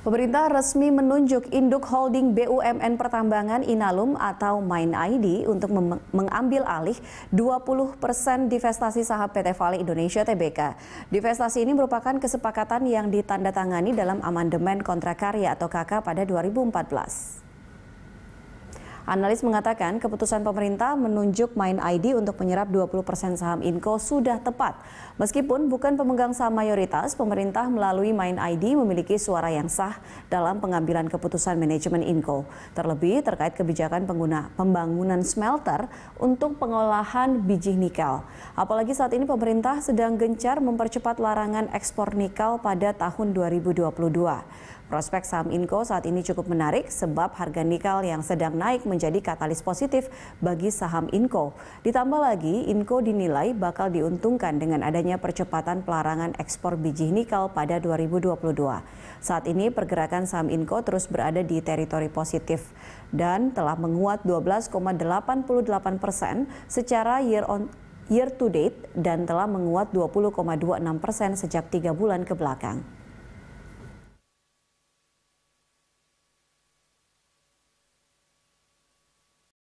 Pemerintah resmi menunjuk induk holding BUMN Pertambangan Inalum atau Main ID untuk mengambil alih 20% divestasi saham PT Vale Indonesia Tbk. Divestasi ini merupakan kesepakatan yang ditandatangani dalam amandemen kontrak karya atau KK pada 2014. Analis mengatakan keputusan pemerintah menunjuk Main ID untuk menyerap 20% saham Inco sudah tepat. Meskipun bukan pemegang saham mayoritas, pemerintah melalui Main ID memiliki suara yang sah dalam pengambilan keputusan manajemen Inco. Terlebih terkait kebijakan pengguna pembangunan smelter untuk pengolahan biji nikel. Apalagi saat ini pemerintah sedang gencar mempercepat larangan ekspor nikel pada tahun 2022. Prospek saham Inco saat ini cukup menarik sebab harga nikel yang sedang naik menjadi katalis positif bagi saham Inco. Ditambah lagi, Inco dinilai bakal diuntungkan dengan adanya percepatan pelarangan ekspor biji nikel pada 2022. Saat ini pergerakan saham Inco terus berada di teritori positif dan telah menguat 12,88 persen secara year on year to date dan telah menguat 20,26 persen sejak tiga bulan ke belakang.